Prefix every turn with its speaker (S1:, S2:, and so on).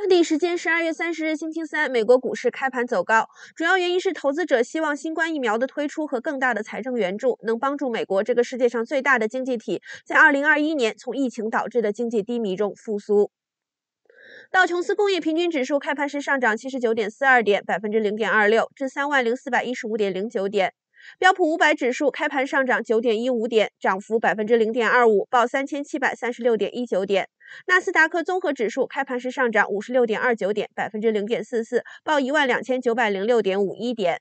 S1: 当地时间十二月三十日星期三，美国股市开盘走高，主要原因是投资者希望新冠疫苗的推出和更大的财政援助能帮助美国这个世界上最大的经济体在二零二一年从疫情导致的经济低迷中复苏。道琼斯工业平均指数开盘时上涨七十九点四二点，百分之零点二六，至三万零四百一十五点零九点。标普五百指数开盘上涨九点一五点，涨幅百分之零点二五，报三千七百三十六点一九点。纳斯达克综合指数开盘时上涨五十六点二九点，百分之零点四四，报一万两千九百零六点五一点。